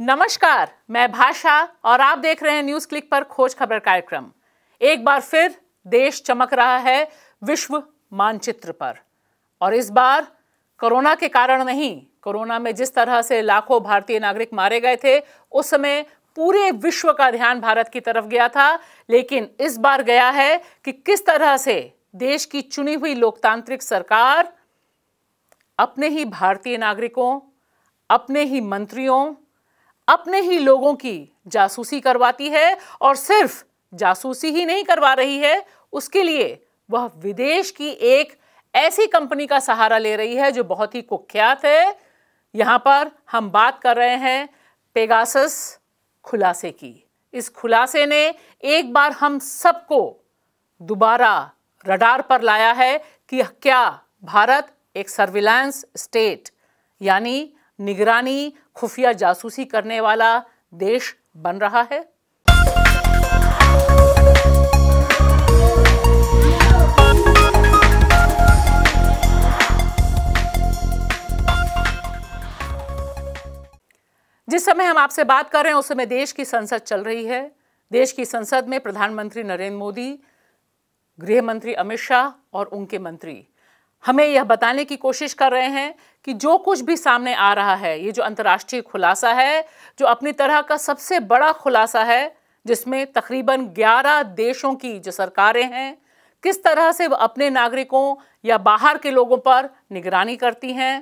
नमस्कार मैं भाषा और आप देख रहे हैं न्यूज क्लिक पर खोज खबर कार्यक्रम एक बार फिर देश चमक रहा है विश्व मानचित्र पर और इस बार कोरोना के कारण नहीं कोरोना में जिस तरह से लाखों भारतीय नागरिक मारे गए थे उस समय पूरे विश्व का ध्यान भारत की तरफ गया था लेकिन इस बार गया है कि किस तरह से देश की चुनी हुई लोकतांत्रिक सरकार अपने ही भारतीय नागरिकों अपने ही मंत्रियों अपने ही लोगों की जासूसी करवाती है और सिर्फ जासूसी ही नहीं करवा रही है उसके लिए वह विदेश की एक ऐसी कंपनी का सहारा ले रही है जो बहुत ही कुख्यात है यहाँ पर हम बात कर रहे हैं पेगासस खुलासे की इस खुलासे ने एक बार हम सबको दोबारा रडार पर लाया है कि क्या भारत एक सर्विलांस स्टेट यानी निगरानी खुफिया जासूसी करने वाला देश बन रहा है जिस समय हम आपसे बात कर रहे हैं उस समय देश की संसद चल रही है देश की संसद में प्रधानमंत्री नरेंद्र मोदी गृह मंत्री अमित शाह और उनके मंत्री हमें यह बताने की कोशिश कर रहे हैं कि जो कुछ भी सामने आ रहा है ये जो अंतर्राष्ट्रीय खुलासा है जो अपनी तरह का सबसे बड़ा खुलासा है जिसमें तकरीबन 11 देशों की जो सरकारें हैं किस तरह से अपने नागरिकों या बाहर के लोगों पर निगरानी करती हैं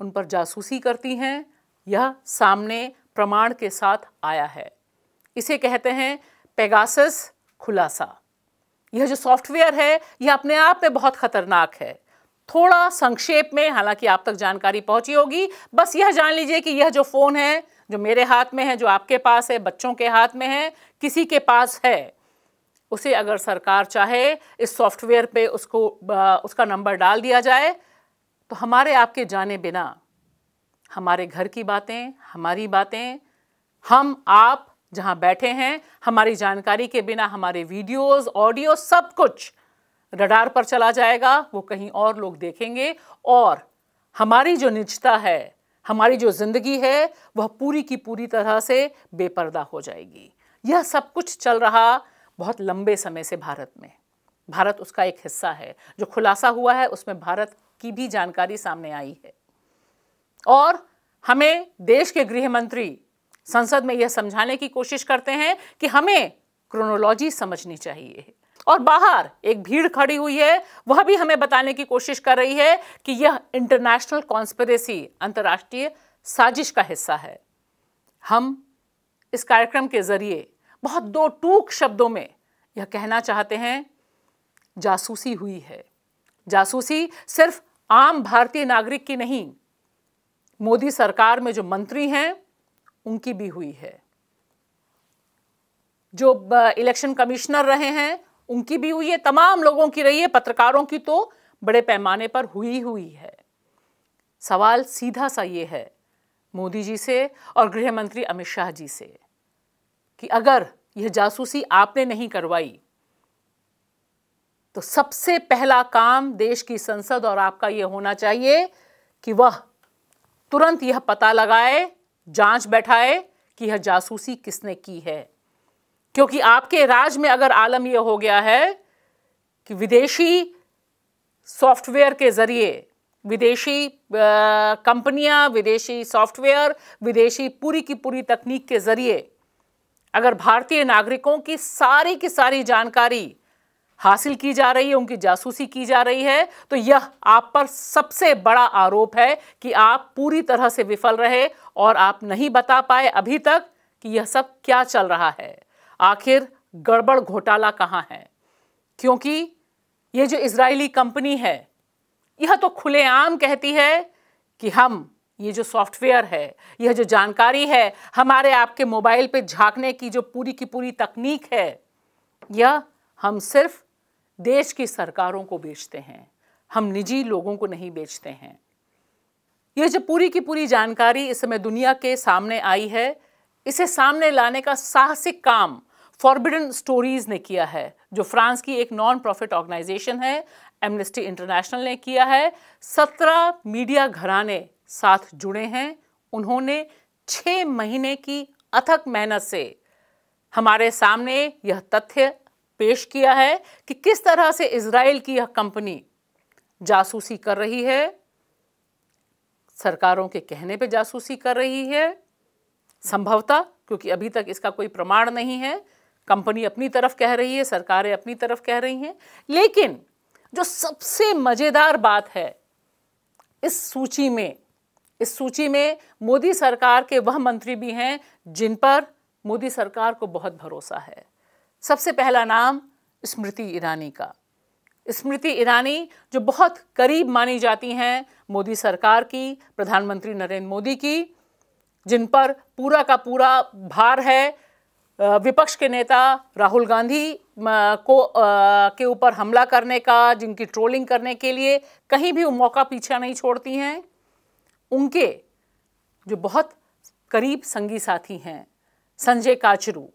उन पर जासूसी करती हैं यह सामने प्रमाण के साथ आया है इसे कहते हैं पेगासस खुलासा यह जो सॉफ्टवेयर है यह अपने आप में बहुत खतरनाक है थोड़ा संक्षेप में हालांकि आप तक जानकारी पहुंची होगी बस यह जान लीजिए कि यह जो फ़ोन है जो मेरे हाथ में है जो आपके पास है बच्चों के हाथ में है किसी के पास है उसे अगर सरकार चाहे इस सॉफ्टवेयर पे उसको उसका नंबर डाल दिया जाए तो हमारे आपके जाने बिना हमारे घर की बातें हमारी बातें हम आप जहां बैठे हैं हमारी जानकारी के बिना हमारे वीडियोस ऑडियो सब कुछ रडार पर चला जाएगा वो कहीं और लोग देखेंगे और हमारी जो निजता है हमारी जो ज़िंदगी है वह पूरी की पूरी तरह से बेपर्दा हो जाएगी यह सब कुछ चल रहा बहुत लंबे समय से भारत में भारत उसका एक हिस्सा है जो खुलासा हुआ है उसमें भारत की भी जानकारी सामने आई है और हमें देश के गृह मंत्री संसद में यह समझाने की कोशिश करते हैं कि हमें क्रोनोलॉजी समझनी चाहिए और बाहर एक भीड़ खड़ी हुई है वह भी हमें बताने की कोशिश कर रही है कि यह इंटरनेशनल कॉन्स्परेसी अंतर्राष्ट्रीय साजिश का हिस्सा है हम इस कार्यक्रम के ज़रिए बहुत दो टूक शब्दों में यह कहना चाहते हैं जासूसी हुई है जासूसी सिर्फ आम भारतीय नागरिक की नहीं मोदी सरकार में जो मंत्री हैं उनकी भी हुई है जो इलेक्शन कमिश्नर रहे हैं उनकी भी हुई है तमाम लोगों की रही है पत्रकारों की तो बड़े पैमाने पर हुई हुई है सवाल सीधा सा ये है मोदी जी से और गृह मंत्री अमित शाह जी से कि अगर यह जासूसी आपने नहीं करवाई तो सबसे पहला काम देश की संसद और आपका यह होना चाहिए कि वह तुरंत यह पता लगाए जांच बैठाए कि यह जासूसी किसने की है क्योंकि आपके राज में अगर आलम यह हो गया है कि विदेशी सॉफ्टवेयर के ज़रिए विदेशी कंपनियां विदेशी सॉफ्टवेयर विदेशी पूरी की पूरी तकनीक के ज़रिए अगर भारतीय नागरिकों की सारी की सारी जानकारी हासिल की जा रही है उनकी जासूसी की जा रही है तो यह आप पर सबसे बड़ा आरोप है कि आप पूरी तरह से विफल रहे और आप नहीं बता पाए अभी तक कि यह सब क्या चल रहा है आखिर गड़बड़ घोटाला कहाँ है क्योंकि ये जो इसराइली कंपनी है यह तो खुलेआम कहती है कि हम ये जो सॉफ्टवेयर है यह जो जानकारी है हमारे आपके मोबाइल पे झांकने की जो पूरी की पूरी तकनीक है यह हम सिर्फ देश की सरकारों को बेचते हैं हम निजी लोगों को नहीं बेचते हैं ये जो पूरी की पूरी जानकारी इस समय दुनिया के सामने आई है इसे सामने लाने का साहसिक काम फॉरबिडन स्टोरीज ने किया है जो फ्रांस की एक नॉन प्रॉफिट ऑर्गेनाइजेशन है एमनेस्टी इंटरनेशनल ने किया है सत्रह मीडिया घराने साथ जुड़े हैं उन्होंने छ महीने की अथक मेहनत से हमारे सामने यह तथ्य पेश किया है कि किस तरह से इसराइल की यह कंपनी जासूसी कर रही है सरकारों के कहने पे जासूसी कर रही है संभवतः क्योंकि अभी तक इसका कोई प्रमाण नहीं है कंपनी अपनी तरफ कह रही है सरकारें अपनी तरफ कह रही हैं लेकिन जो सबसे मज़ेदार बात है इस सूची में इस सूची में मोदी सरकार के वह मंत्री भी हैं जिन पर मोदी सरकार को बहुत भरोसा है सबसे पहला नाम स्मृति ईरानी का स्मृति ईरानी जो बहुत करीब मानी जाती हैं मोदी सरकार की प्रधानमंत्री नरेंद्र मोदी की जिन पर पूरा का पूरा भार है विपक्ष के नेता राहुल गांधी को के ऊपर हमला करने का जिनकी ट्रोलिंग करने के लिए कहीं भी वो मौका पीछा नहीं छोड़ती हैं उनके जो बहुत करीब संगी साथी हैं संजय काचरू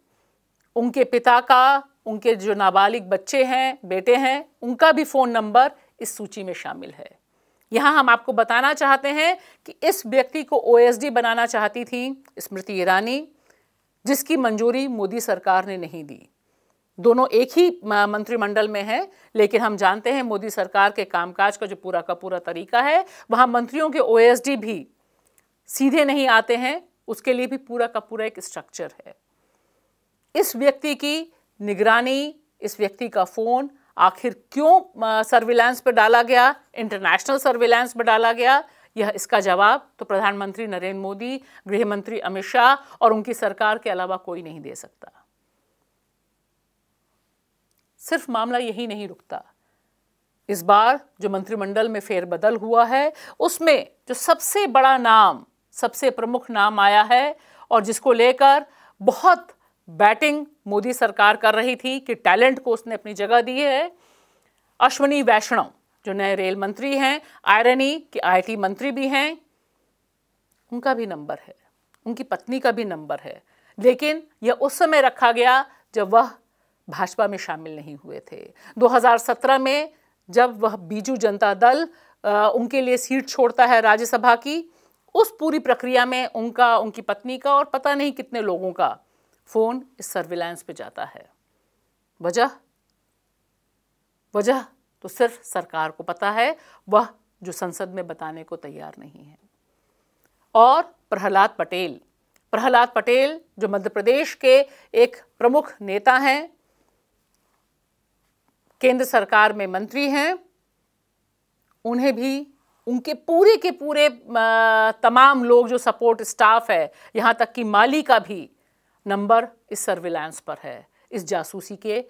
उनके पिता का उनके जो नाबालिग बच्चे हैं बेटे हैं उनका भी फ़ोन नंबर इस सूची में शामिल है यहाँ हम आपको बताना चाहते हैं कि इस व्यक्ति को ओ बनाना चाहती थी स्मृति ईरानी जिसकी मंजूरी मोदी सरकार ने नहीं दी दोनों एक ही मंत्रिमंडल में हैं लेकिन हम जानते हैं मोदी सरकार के कामकाज का जो पूरा का पूरा तरीका है वहाँ मंत्रियों के ओ भी सीधे नहीं आते हैं उसके लिए भी पूरा का पूरा एक स्ट्रक्चर है इस व्यक्ति की निगरानी इस व्यक्ति का फ़ोन आखिर क्यों सर्विलांस पर डाला गया इंटरनेशनल सर्विलांस पर डाला गया यह इसका जवाब तो प्रधानमंत्री नरेंद्र मोदी गृहमंत्री अमित शाह और उनकी सरकार के अलावा कोई नहीं दे सकता सिर्फ मामला यही नहीं रुकता इस बार जो मंत्रिमंडल में फेरबदल हुआ है उसमें जो सबसे बड़ा नाम सबसे प्रमुख नाम आया है और जिसको लेकर बहुत बैटिंग मोदी सरकार कर रही थी कि टैलेंट को उसने अपनी जगह दी है अश्वनी वैष्णव जो नए रेल मंत्री हैं आयरनी के आईटी मंत्री भी हैं उनका भी नंबर है उनकी पत्नी का भी नंबर है लेकिन यह उस समय रखा गया जब वह भाजपा में शामिल नहीं हुए थे 2017 में जब वह बीजू जनता दल उनके लिए सीट छोड़ता है राज्यसभा की उस पूरी प्रक्रिया में उनका उनकी पत्नी का और पता नहीं कितने लोगों का फ़ोन इस सर्विलांस पे जाता है वजह वजह तो सिर्फ सरकार को पता है वह जो संसद में बताने को तैयार नहीं है और प्रहलाद पटेल प्रहलाद पटेल जो मध्य प्रदेश के एक प्रमुख नेता हैं केंद्र सरकार में मंत्री हैं उन्हें भी उनके पूरे के पूरे तमाम लोग जो सपोर्ट स्टाफ है यहाँ तक कि माली का भी नंबर इस सर्विलांस पर है इस जासूसी के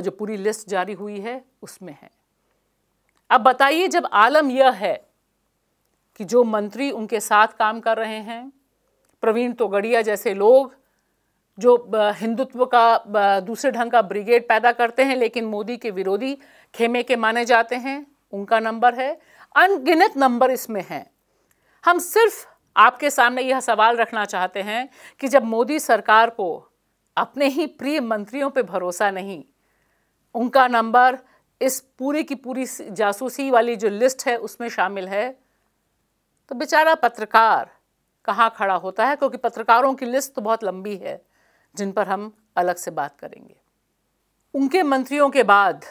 जो पूरी लिस्ट जारी हुई है उसमें है अब बताइए जब आलम यह है कि जो मंत्री उनके साथ काम कर रहे हैं प्रवीण तोगड़िया जैसे लोग जो हिंदुत्व का दूसरे ढंग का ब्रिगेड पैदा करते हैं लेकिन मोदी के विरोधी खेमे के माने जाते हैं उनका नंबर है अनगिनत नंबर इसमें हैं हम सिर्फ आपके सामने यह सवाल रखना चाहते हैं कि जब मोदी सरकार को अपने ही प्रिय मंत्रियों पर भरोसा नहीं उनका नंबर इस पूरे की पूरी जासूसी वाली जो लिस्ट है उसमें शामिल है तो बेचारा पत्रकार कहाँ खड़ा होता है क्योंकि पत्रकारों की लिस्ट तो बहुत लंबी है जिन पर हम अलग से बात करेंगे उनके मंत्रियों के बाद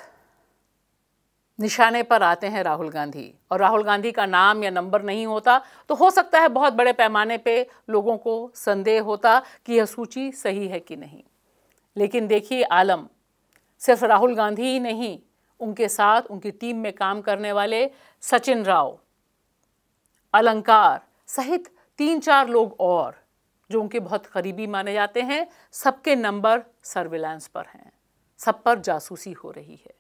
निशाने पर आते हैं राहुल गांधी और राहुल गांधी का नाम या नंबर नहीं होता तो हो सकता है बहुत बड़े पैमाने पे लोगों को संदेह होता कि यह सूची सही है कि नहीं लेकिन देखिए आलम सिर्फ राहुल गांधी ही नहीं उनके साथ उनकी टीम में काम करने वाले सचिन राव अलंकार सहित तीन चार लोग और जो उनके बहुत करीबी माने जाते हैं सबके नंबर सर्विलांस पर हैं सब पर जासूसी हो रही है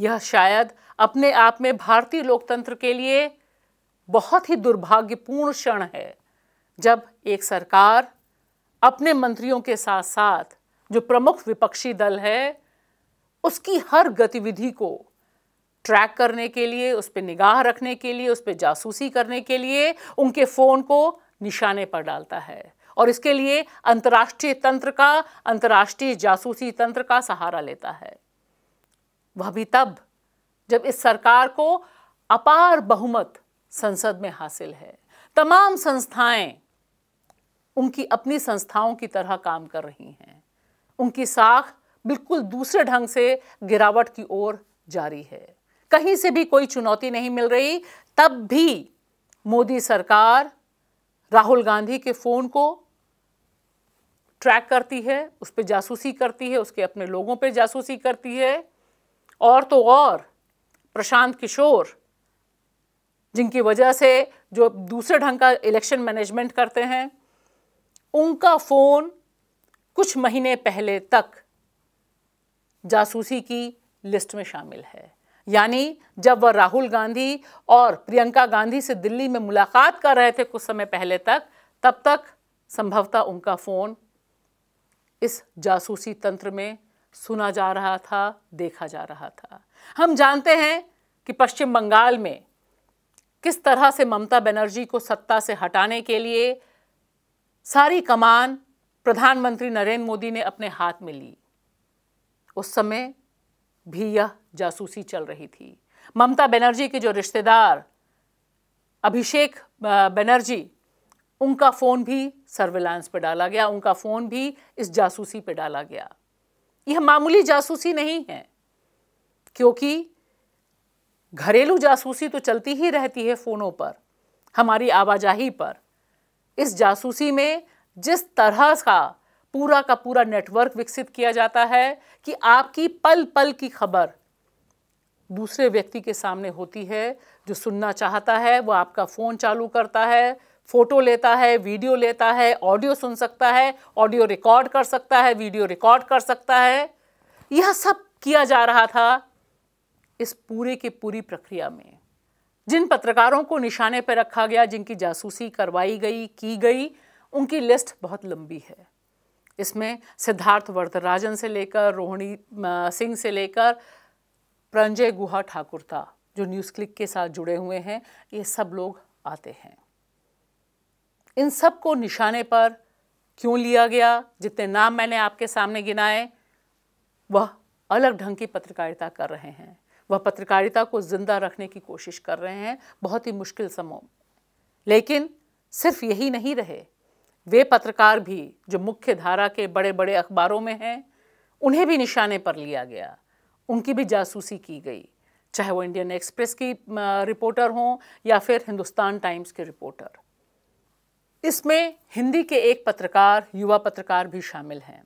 यह शायद अपने आप में भारतीय लोकतंत्र के लिए बहुत ही दुर्भाग्यपूर्ण क्षण है जब एक सरकार अपने मंत्रियों के साथ साथ जो प्रमुख विपक्षी दल है उसकी हर गतिविधि को ट्रैक करने के लिए उस पर निगाह रखने के लिए उस पर जासूसी करने के लिए उनके फ़ोन को निशाने पर डालता है और इसके लिए अंतर्राष्ट्रीय तंत्र का अंतर्राष्ट्रीय जासूसी तंत्र का सहारा लेता है वह भी तब जब इस सरकार को अपार बहुमत संसद में हासिल है तमाम संस्थाएं उनकी अपनी संस्थाओं की तरह काम कर रही हैं उनकी साख बिल्कुल दूसरे ढंग से गिरावट की ओर जारी है कहीं से भी कोई चुनौती नहीं मिल रही तब भी मोदी सरकार राहुल गांधी के फ़ोन को ट्रैक करती है उस पर जासूसी करती है उसके अपने लोगों पर जासूसी करती है और तो और प्रशांत किशोर जिनकी वजह से जो दूसरे ढंग का इलेक्शन मैनेजमेंट करते हैं उनका फ़ोन कुछ महीने पहले तक जासूसी की लिस्ट में शामिल है यानी जब वह राहुल गांधी और प्रियंका गांधी से दिल्ली में मुलाकात कर रहे थे कुछ समय पहले तक तब तक संभवतः उनका फ़ोन इस जासूसी तंत्र में सुना जा रहा था देखा जा रहा था हम जानते हैं कि पश्चिम बंगाल में किस तरह से ममता बनर्जी को सत्ता से हटाने के लिए सारी कमान प्रधानमंत्री नरेंद्र मोदी ने अपने हाथ में ली उस समय भी यह जासूसी चल रही थी ममता बनर्जी के जो रिश्तेदार अभिषेक बनर्जी उनका फ़ोन भी सर्विलांस पर डाला गया उनका फ़ोन भी इस जासूसी पर डाला गया यह मामूली जासूसी नहीं है क्योंकि घरेलू जासूसी तो चलती ही रहती है फ़ोनों पर हमारी आवाजाही पर इस जासूसी में जिस तरह का पूरा का पूरा नेटवर्क विकसित किया जाता है कि आपकी पल पल की खबर दूसरे व्यक्ति के सामने होती है जो सुनना चाहता है वो आपका फ़ोन चालू करता है फ़ोटो लेता है वीडियो लेता है ऑडियो सुन सकता है ऑडियो रिकॉर्ड कर सकता है वीडियो रिकॉर्ड कर सकता है यह सब किया जा रहा था इस पूरे की पूरी प्रक्रिया में जिन पत्रकारों को निशाने पर रखा गया जिनकी जासूसी करवाई गई की गई उनकी लिस्ट बहुत लंबी है इसमें सिद्धार्थ वर्धराजन से लेकर रोहिणी सिंह से लेकर प्रंजय गुहा ठाकुर था जो न्यूज़ क्लिक के साथ जुड़े हुए हैं ये सब लोग आते हैं इन सब को निशाने पर क्यों लिया गया जितने नाम मैंने आपके सामने गिनाए वह अलग ढंग की पत्रकारिता कर रहे हैं वह पत्रकारिता को ज़िंदा रखने की कोशिश कर रहे हैं बहुत ही मुश्किल समूह लेकिन सिर्फ यही नहीं रहे वे पत्रकार भी जो मुख्य धारा के बड़े बड़े अखबारों में हैं उन्हें भी निशाने पर लिया गया उनकी भी जासूसी की गई चाहे वो इंडियन एक्सप्रेस की रिपोर्टर हों या फिर हिंदुस्तान टाइम्स के रिपोर्टर इसमें हिंदी के एक पत्रकार युवा पत्रकार भी शामिल हैं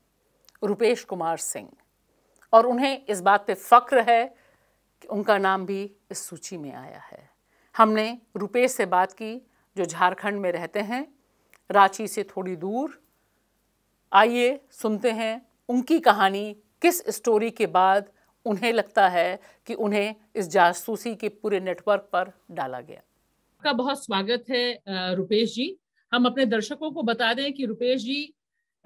रुपेश कुमार सिंह और उन्हें इस बात पे फ़ख्र है कि उनका नाम भी इस सूची में आया है हमने रुपेश से बात की जो झारखंड में रहते हैं रांची से थोड़ी दूर आइए सुनते हैं उनकी कहानी किस स्टोरी के बाद उन्हें लगता है कि उन्हें इस जासूसी के पूरे नेटवर्क पर डाला गया आपका बहुत स्वागत है रुपेश जी हम अपने दर्शकों को बता दें कि रुपेश जी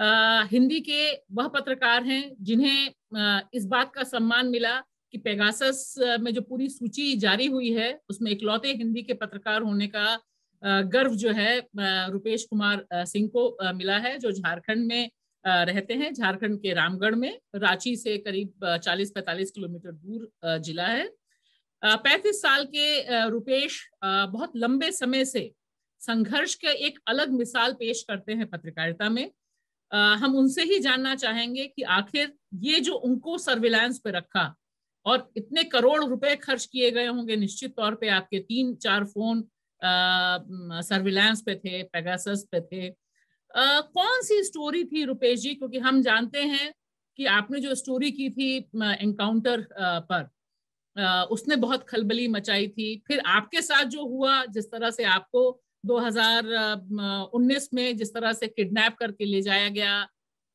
आ, हिंदी के वह पत्रकार हैं जिन्हें इस बात का सम्मान मिला कि पेगासस में जो पूरी सूची जारी हुई है उसमें इकलौते हिंदी के पत्रकार होने का गर्व जो है रुपेश कुमार सिंह को मिला है जो झारखंड में रहते हैं झारखंड के रामगढ़ में रांची से करीब 40-45 किलोमीटर दूर जिला है पैंतीस साल के रुपेश बहुत लंबे समय से संघर्ष का एक अलग मिसाल पेश करते हैं पत्रकारिता में आ, हम उनसे ही जानना चाहेंगे कि आखिर ये जो उनको सर्विलांस पे रखा और इतने करोड़ रुपए खर्च किए गए होंगे निश्चित तौर पे आपके तीन चार फोन सर्विलांस पे थे पेगासस पे थे आ, कौन सी स्टोरी थी रुपेश जी क्योंकि हम जानते हैं कि आपने जो स्टोरी की थी एनकाउंटर पर आ, उसने बहुत खलबली मचाई थी फिर आपके साथ जो हुआ जिस तरह से आपको 2019 में जिस तरह से किडनैप करके ले जाया गया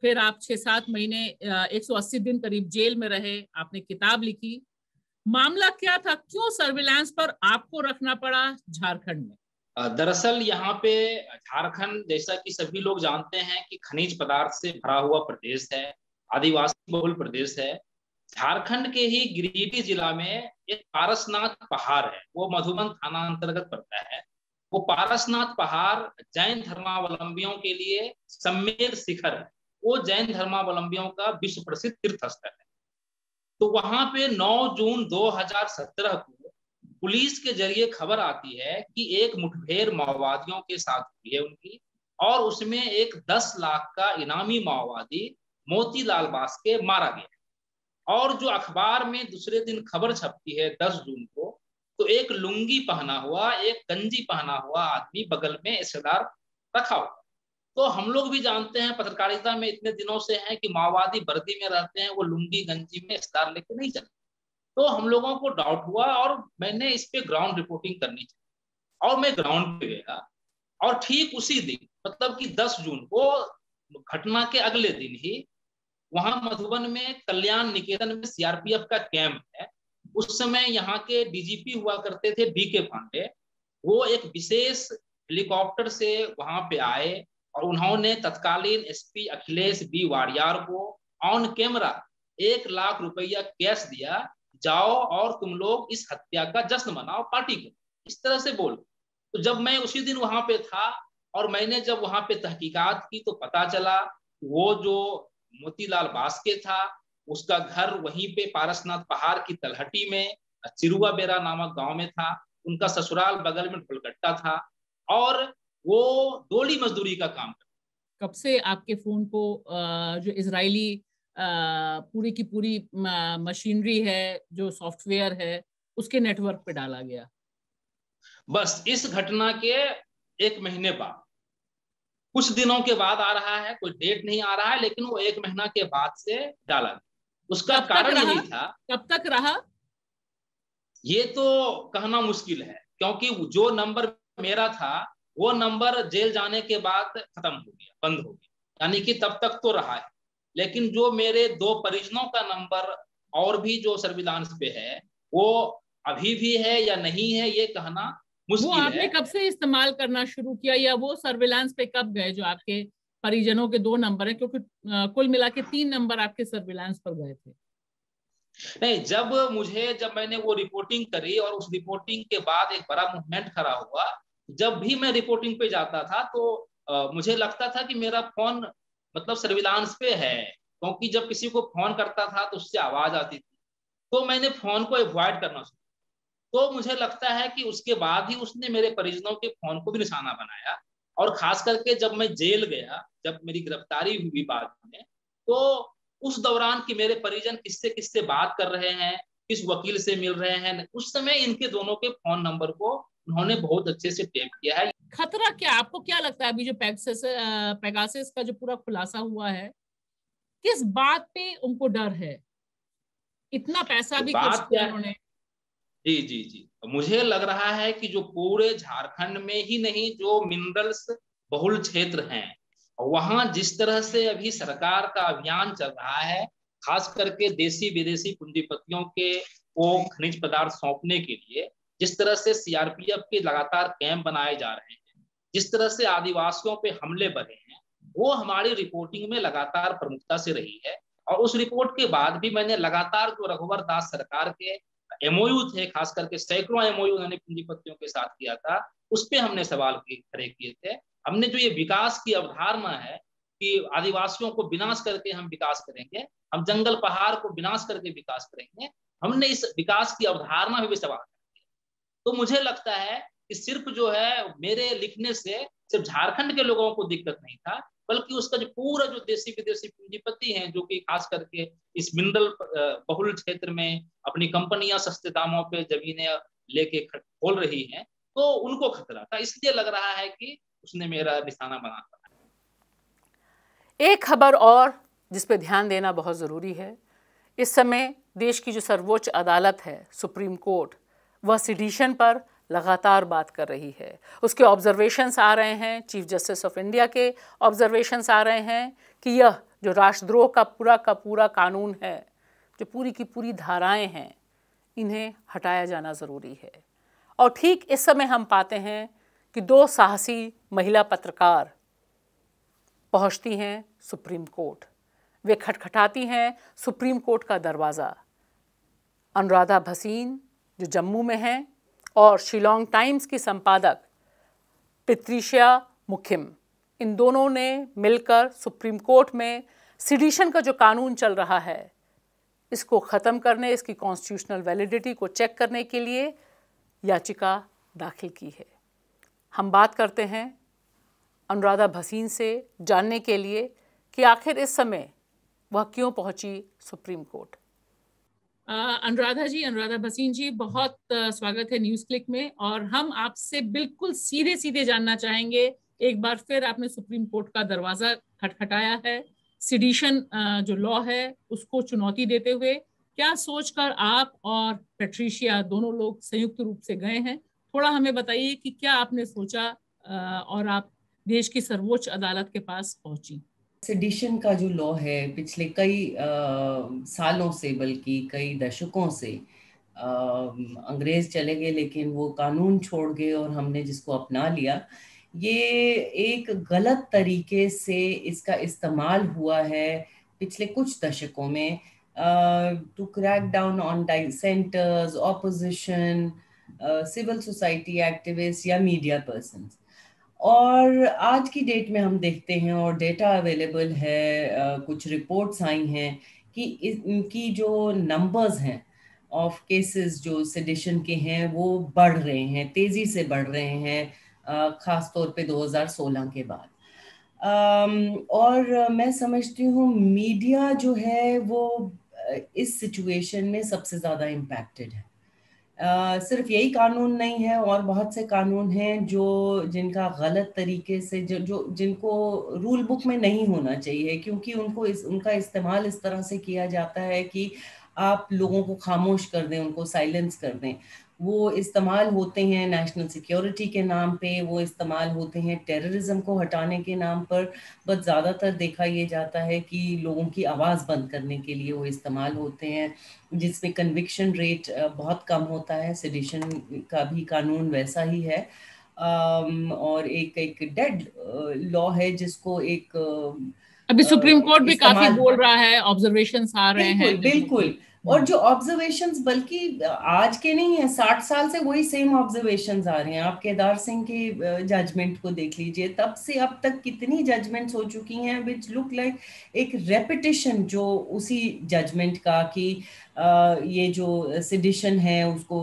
फिर आप छह सात महीने 180 दिन करीब जेल में रहे आपने किताब लिखी मामला क्या था क्यों सर्विलांस पर आपको रखना पड़ा झारखंड में दरअसल यहाँ पे झारखंड जैसा कि सभी लोग जानते हैं कि खनिज पदार्थ से भरा हुआ प्रदेश है आदिवासी बहुल प्रदेश है झारखंड के ही गिरिडीह जिला में एक पारसनाथ पहाड़ है वो मधुबन थाना अंतर्गत पड़ता है वो पारसनाथ पहाड़ जैन धर्मावलंबियों के लिए सम्मेद शिखर वो जैन धर्मावलंबियों का विश्व प्रसिद्ध तीर्थ स्थल है तो वहां पे 9 जून 2017 को पुलिस के जरिए खबर आती है कि एक मुठभेड़ माओवादियों के साथ हुई है उनकी और उसमें एक 10 लाख का इनामी माओवादी मोतीलाल के मारा गया और जो अखबार में दूसरे दिन खबर छपती है 10 जून को तो एक लुंगी पहना हुआ एक गंजी पहना हुआ आदमी बगल में रिश्तेदार रखा हुआ तो हम लोग भी जानते हैं पत्रकारिता में इतने दिनों से है कि माओवादी वर्दी में रहते हैं वो लुंगी गंजी में रिश्तेदार लेके नहीं चलते तो हम लोगों को डाउट हुआ और मैंने इस पे ग्राउंड रिपोर्टिंग करनी चाहिए और मैं ग्राउंड पे गया और ठीक उसी दिन मतलब कि 10 जून को घटना के अगले दिन ही वहां मधुबन में कल्याण निकेतन में सीआरपीएफ का कैंप है उस समय यहाँ के डीजीपी हुआ करते थे बी के पांडे वो एक विशेष हेलीकॉप्टर से वहां पे आए और उन्होंने तत्कालीन एसपी अखिलेश बी वारियार को ऑन कैमरा एक लाख रुपया कैश दिया जाओ और तुम लोग इस हत्या का जश्न मनाओ पार्टी को इस तरह से बोल तो जब मैं उसी दिन वहां पे था और मैंने जब वहां पे तहकीकात की तो पता चला वो जो मोतीलाल बास्के था उसका घर वहीं पे पारसनाथ पहाड़ की तलहटी में चिरुआ बेरा नामक गांव में था उनका ससुराल बगल में फुलकट्टा था और वो डोली मजदूरी का काम करता कब से आपके फोन को जो इसराइली पूरी की पूरी मशीनरी है जो सॉफ्टवेयर है उसके नेटवर्क पे डाला गया बस इस घटना के एक महीने बाद कुछ दिनों के बाद आ रहा है कोई डेट नहीं आ रहा है लेकिन वो एक महीना के बाद से डाला गया उसका कारण यही था कब तक रहा ये तो कहना मुश्किल है क्योंकि जो नंबर मेरा था वो नंबर जेल जाने के बाद खत्म हो गया बंद हो गया यानी कि तब तक तो रहा है लेकिन जो मेरे दो परिजनों का नंबर और भी जो सर्विलांस पे है वो अभी भी है या नहीं है ये कहना मुश्किल वो आपने कब से इस्तेमाल करना शुरू किया या वो सर्विलांस पे कब गए जो आपके परिजनों के दो नंबर है क्योंकि कुल मिला के तीन नंबर आपके सर्विलांस पर गए थे नहीं जब मुझे जब मैंने वो रिपोर्टिंग करी और उस रिपोर्टिंग के बाद एक बड़ा मूवमेंट खड़ा हुआ जब भी मैं रिपोर्टिंग पे जाता था तो आ, मुझे लगता था कि मेरा फोन मतलब सर्विलांस पे है क्योंकि जब किसी को फोन करता था तो उससे आवाज आती थी तो मैंने फोन को अवॉइड करना शुरू तो मुझे लगता है कि उसके बाद ही उसने मेरे परिजनों के फोन को भी निशाना बनाया और खास करके जब मैं जेल गया जब मेरी गिरफ्तारी हुई बाद में तो उस दौरान कि मेरे परिजन किससे किससे बात कर रहे हैं किस वकील से मिल रहे हैं उस समय इनके दोनों के फोन नंबर को उन्होंने बहुत अच्छे से टेप किया है खतरा क्या आपको क्या लगता है अभी जो पैक्सेस का जो पूरा खुलासा हुआ है किस बात पे उनको डर है इतना पैसा भी खर्च किया उन्होंने जी जी जी मुझे लग रहा है कि जो पूरे झारखंड में ही नहीं जो मिनरल्स बहुल क्षेत्र हैं वहां जिस तरह से अभी सरकार का अभियान चल रहा है खास करके देसी विदेशी पूंजीपतियों के को खनिज पदार्थ सौंपने के लिए जिस तरह से सीआरपीएफ के लगातार कैंप बनाए जा रहे हैं जिस तरह से आदिवासियों पे हमले बढ़े हैं वो हमारी रिपोर्टिंग में लगातार प्रमुखता से रही है और उस रिपोर्ट के बाद भी मैंने लगातार जो रघुवर दास सरकार के एमओयू थे खास करके सैकड़ों एमओयू उन्होंने पूंजीपतियों के साथ किया था उस पर हमने सवाल खड़े किए थे हमने जो ये विकास की अवधारणा है कि आदिवासियों को विनाश करके हम विकास करेंगे हम जंगल पहाड़ को विनाश करके विकास करेंगे हमने इस विकास की अवधारणा में भी सवाल तो मुझे लगता है कि सिर्फ जो है मेरे लिखने से सिर्फ झारखंड के लोगों को दिक्कत नहीं था बल्कि उसका जो पूरा जो देशी विदेशी पूंजीपति हैं जो कि खास करके इस मिनरल बहुल क्षेत्र में अपनी कंपनियां सस्ते दामों पे जमीनें लेके खोल रही हैं तो उनको खतरा था इसलिए लग रहा है कि उसने मेरा निशाना बना एक खबर और जिस पर ध्यान देना बहुत ज़रूरी है इस समय देश की जो सर्वोच्च अदालत है सुप्रीम कोर्ट वह सिडिशन पर लगातार बात कर रही है उसके ऑब्जर्वेशंस आ रहे हैं चीफ जस्टिस ऑफ इंडिया के ऑब्जर्वेशंस आ रहे हैं कि यह जो राष्ट्रद्रोह का पूरा का पूरा कानून है जो पूरी की पूरी धाराएं हैं इन्हें हटाया जाना ज़रूरी है और ठीक इस समय हम पाते हैं कि दो साहसी महिला पत्रकार पहुंचती हैं सुप्रीम कोर्ट वे खटखटाती हैं सुप्रीम कोर्ट का दरवाज़ा अनुराधा भसीन जो जम्मू में हैं और शिलोंग टाइम्स की संपादक पित्रिशिया मुखिम इन दोनों ने मिलकर सुप्रीम कोर्ट में सिडिशन का जो कानून चल रहा है इसको ख़त्म करने इसकी कॉन्स्टिट्यूशनल वैलिडिटी को चेक करने के लिए याचिका दाखिल की है हम बात करते हैं अनुराधा भसीन से जानने के लिए कि आखिर इस समय वह क्यों पहुंची सुप्रीम कोर्ट अनुराधा जी अनुराधा भसीन जी बहुत स्वागत है न्यूज क्लिक में और हम आपसे बिल्कुल सीधे सीधे जानना चाहेंगे एक बार फिर आपने सुप्रीम कोर्ट का दरवाजा खटखटाया है सिडिशन जो लॉ है उसको चुनौती देते हुए क्या सोचकर आप और पेट्रीशिया दोनों लोग संयुक्त रूप से गए हैं थोड़ा हमें बताइए कि क्या आपने सोचा और आप देश की सर्वोच्च अदालत के पास पहुंची सेडिशन का जो लॉ है पिछले कई आ, सालों से बल्कि कई दशकों से आ, अंग्रेज चले गए लेकिन वो कानून छोड़ गए और हमने जिसको अपना लिया ये एक गलत तरीके से इसका इस्तेमाल हुआ है पिछले कुछ दशकों में to crack down on centre's opposition civil society activist या मीडिया पर्सन्स और आज की डेट में हम देखते हैं और डेटा अवेलेबल है कुछ रिपोर्ट्स आई हैं कि इनकी जो नंबर्स हैं ऑफ केसेस जो सेडिशन के हैं वो बढ़ रहे हैं तेज़ी से बढ़ रहे हैं ख़ास तौर पे 2016 के बाद और मैं समझती हूँ मीडिया जो है वो इस सिचुएशन में सबसे ज़्यादा इम्पैक्टेड है सिर्फ यही कानून नहीं है और बहुत से कानून हैं जो जिनका गलत तरीके से जो जो जिनको रूल बुक में नहीं होना चाहिए क्योंकि उनको इस उनका इस्तेमाल इस तरह से किया जाता है कि आप लोगों को खामोश कर दें उनको साइलेंस कर दें वो इस्तेमाल होते हैं नेशनल सिक्योरिटी के नाम पे वो इस्तेमाल होते हैं टेररिज्म को हटाने के नाम पर बट ज़्यादातर देखा ये जाता है कि लोगों की आवाज़ बंद करने के लिए वो इस्तेमाल होते हैं जिसमें कन्विक्शन रेट बहुत कम होता है सिडिशन का भी कानून वैसा ही है और एक एक डेड लॉ है जिसको एक अभी सुप्रीम कोर्ट भी काफी बोल रहा है ऑब्जर्वेशन आ रहे हैं बिल्कुल और हम्म। जो ऑब्जर्वेशन बल्कि आज के नहीं है साठ साल से वही सेम ऑब्जर्वेशन आ रहे हैं आप केदार सिंह के जजमेंट को देख लीजिए तब से अब तक कितनी जजमेंट्स हो चुकी हैं विच लुक लाइक एक रेपिटेशन जो उसी जजमेंट का कि ये जो सिडिशन है उसको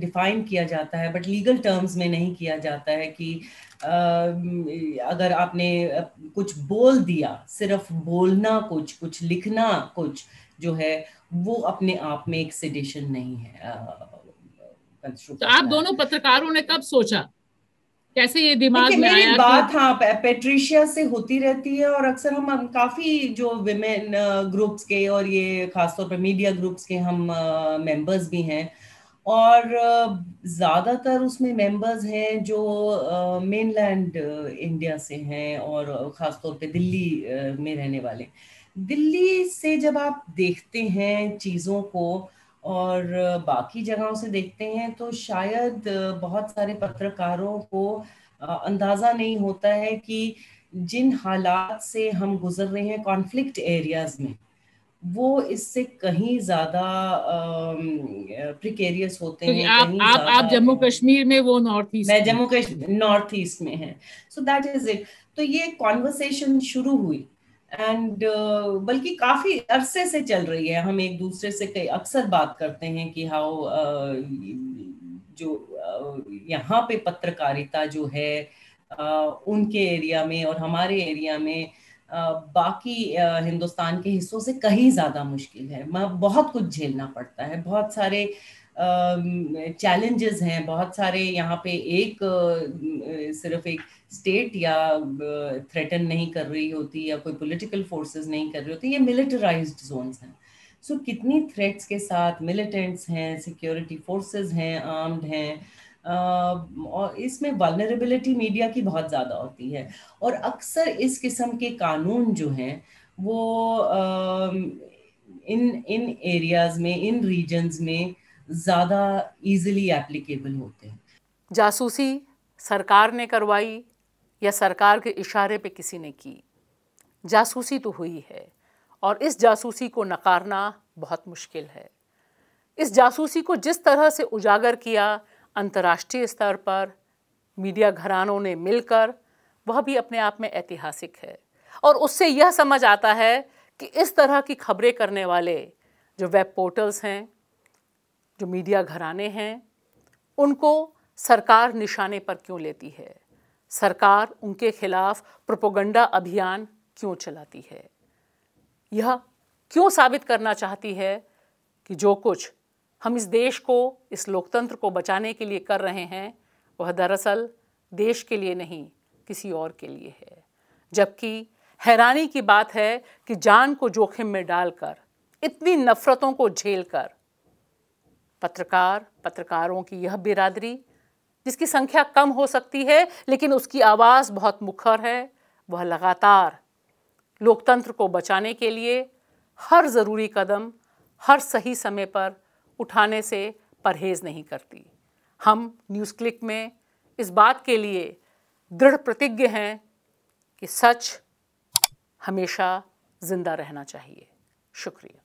डिफाइन किया जाता है बट लीगल टर्म्स में नहीं किया जाता है कि अगर आपने कुछ बोल दिया सिर्फ बोलना कुछ कुछ लिखना कुछ जो है वो अपने आप में एक सेडिशन नहीं है तो आप दोनों पत्रकारों ने कब सोचा कैसे ये दिमाग में आया बात हाँ पेट्रिशिया से होती रहती है और अक्सर हम, हम काफी जो विमेन ग्रुप्स के और ये खासतौर पर मीडिया ग्रुप्स के हम मेंबर्स भी हैं और ज़्यादातर उसमें मेंबर्स हैं जो मेनलैंड इंडिया से हैं और ख़ासतौर पे दिल्ली में रहने वाले हैं दिल्ली से जब आप देखते हैं चीज़ों को और बाकी जगहों से देखते हैं तो शायद बहुत सारे पत्रकारों को अंदाज़ा नहीं होता है कि जिन हालात से हम गुजर रहे हैं कॉन्फ्लिक्ट एरियाज में वो इससे कहीं ज्यादा प्रिकेरियस होते हैं आप आप आप जम्मू कश्मीर में वो नॉर्थ ईस्ट मैं जम्मू कश्मीर नॉर्थ ईस्ट में है सो दैट इज इट तो ये कॉन्वर्सेशन शुरू हुई एंड uh, बल्कि काफी अरसे से चल रही है हम एक दूसरे से कई अक्सर बात करते हैं कि हाउ uh, जो uh, यहाँ पे पत्रकारिता जो है uh, उनके एरिया में और हमारे एरिया में Uh, बाकी uh, हिंदुस्तान के हिस्सों से कहीं ज़्यादा मुश्किल है बहुत कुछ झेलना पड़ता है बहुत सारे uh, चैलेंजेस uh, हैं बहुत सारे यहाँ पे एक uh, सिर्फ एक स्टेट या थ्रेटन uh, नहीं कर रही होती या कोई पॉलिटिकल फोर्सेस नहीं कर रही होती ये मिलिटराइज्ड जोन्स हैं सो so, कितनी थ्रेट्स के साथ मिलिटेंट्स हैं सिक्योरिटी फोर्सेस हैं आर्म्ड हैं और इसमें वालनरेबिलिटी मीडिया की बहुत ज़्यादा होती है और अक्सर इस किस्म के कानून जो हैं वो इन इन एरियाज़ में इन रीजन्स में ज़्यादा इजीली एप्लीकेबल होते हैं जासूसी सरकार ने करवाई या सरकार के इशारे पे किसी ने की जासूसी तो हुई है और इस जासूसी को नकारना बहुत मुश्किल है इस जासूसी को जिस तरह से उजागर किया अंतर्राष्ट्रीय स्तर पर मीडिया घरानों ने मिलकर वह भी अपने आप में ऐतिहासिक है और उससे यह समझ आता है कि इस तरह की खबरें करने वाले जो वेब पोर्टल्स हैं जो मीडिया घराने हैं उनको सरकार निशाने पर क्यों लेती है सरकार उनके खिलाफ प्रोपोगंडा अभियान क्यों चलाती है यह क्यों साबित करना चाहती है कि जो कुछ हम इस देश को इस लोकतंत्र को बचाने के लिए कर रहे हैं वह दरअसल देश के लिए नहीं किसी और के लिए है जबकि हैरानी की बात है कि जान को जोखिम में डालकर इतनी नफ़रतों को झेलकर पत्रकार पत्रकारों की यह बिरादरी जिसकी संख्या कम हो सकती है लेकिन उसकी आवाज़ बहुत मुखर है वह लगातार लोकतंत्र को बचाने के लिए हर ज़रूरी कदम हर सही समय पर उठाने से परहेज़ नहीं करती हम न्यूज़ क्लिक में इस बात के लिए दृढ़ प्रतिज्ञ हैं कि सच हमेशा ज़िंदा रहना चाहिए शुक्रिया